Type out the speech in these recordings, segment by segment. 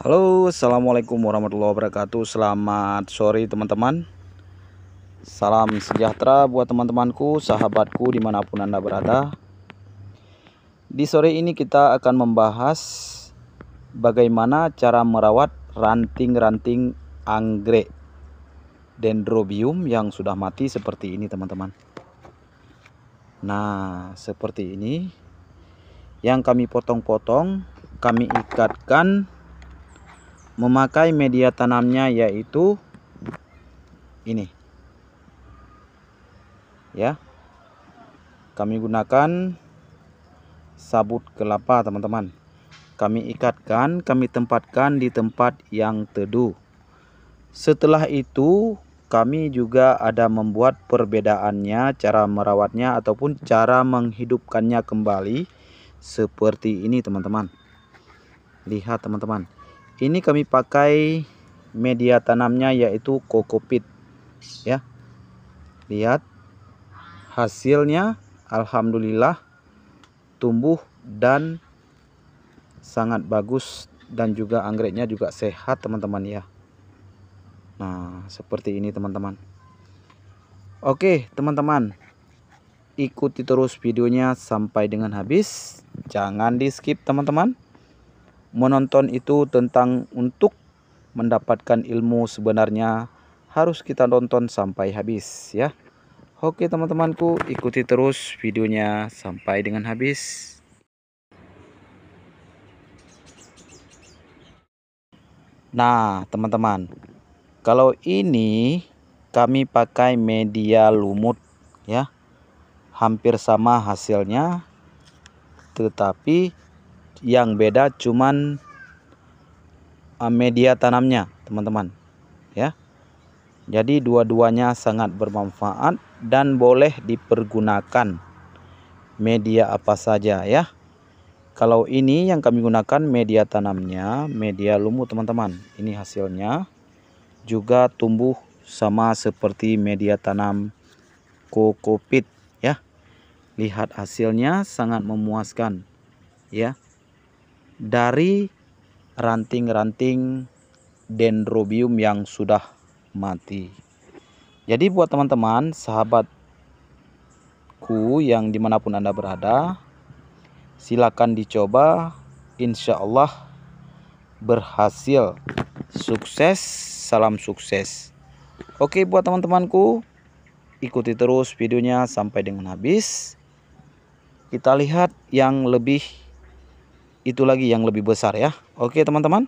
Halo assalamualaikum warahmatullahi wabarakatuh Selamat sore teman-teman Salam sejahtera buat teman-temanku Sahabatku dimanapun anda berada Di sore ini kita akan membahas Bagaimana cara merawat ranting-ranting anggrek Dendrobium yang sudah mati seperti ini teman-teman Nah seperti ini Yang kami potong-potong Kami ikatkan memakai media tanamnya yaitu ini ya kami gunakan sabut kelapa teman-teman kami ikatkan kami tempatkan di tempat yang teduh setelah itu kami juga ada membuat perbedaannya cara merawatnya ataupun cara menghidupkannya kembali seperti ini teman-teman lihat teman-teman ini kami pakai media tanamnya yaitu kokopit ya lihat hasilnya Alhamdulillah tumbuh dan sangat bagus dan juga anggreknya juga sehat teman-teman ya Nah seperti ini teman-teman Oke teman-teman Ikuti terus videonya sampai dengan habis Jangan di skip teman-teman menonton itu tentang untuk mendapatkan ilmu sebenarnya harus kita nonton sampai habis ya. Oke teman-temanku ikuti terus videonya sampai dengan habis. Nah teman-teman kalau ini kami pakai media lumut ya hampir sama hasilnya tetapi yang beda cuman eh, media tanamnya teman-teman ya jadi dua-duanya sangat bermanfaat dan boleh dipergunakan media apa saja ya kalau ini yang kami gunakan media tanamnya media lumut teman-teman ini hasilnya juga tumbuh sama seperti media tanam kokopit ya lihat hasilnya sangat memuaskan ya dari ranting-ranting dendrobium yang sudah mati. Jadi buat teman-teman, sahabatku yang dimanapun Anda berada, silakan dicoba. Insya Allah berhasil. Sukses, salam sukses. Oke buat teman-temanku, ikuti terus videonya sampai dengan habis. Kita lihat yang lebih itu lagi yang lebih besar ya oke teman-teman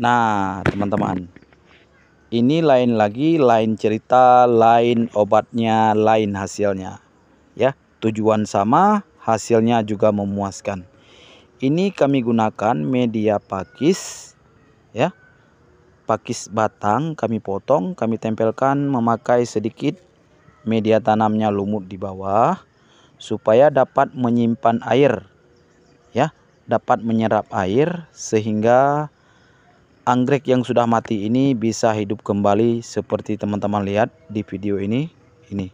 Nah, teman-teman, ini lain lagi, lain cerita, lain obatnya, lain hasilnya. Ya, tujuan sama, hasilnya juga memuaskan. Ini kami gunakan media pakis, ya, pakis batang kami potong, kami tempelkan memakai sedikit media tanamnya lumut di bawah supaya dapat menyimpan air, ya, dapat menyerap air sehingga anggrek yang sudah mati ini bisa hidup kembali seperti teman-teman lihat di video ini ini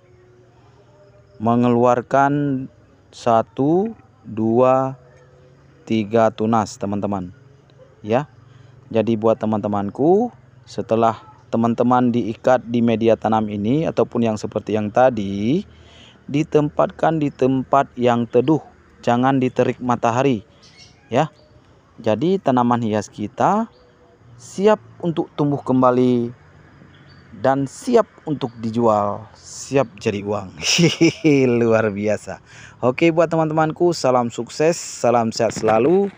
mengeluarkan satu dua tiga tunas teman-teman ya jadi buat teman-temanku setelah teman-teman diikat di media tanam ini ataupun yang seperti yang tadi ditempatkan di tempat yang teduh jangan diterik matahari ya jadi tanaman hias kita siap untuk tumbuh kembali dan siap untuk dijual, siap jadi uang. luar biasa. Oke buat teman-temanku, salam sukses, salam sehat selalu.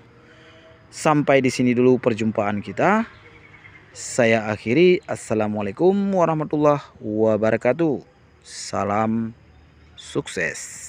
Sampai di sini dulu perjumpaan kita. Saya akhiri, Assalamualaikum warahmatullahi wabarakatuh. Salam sukses.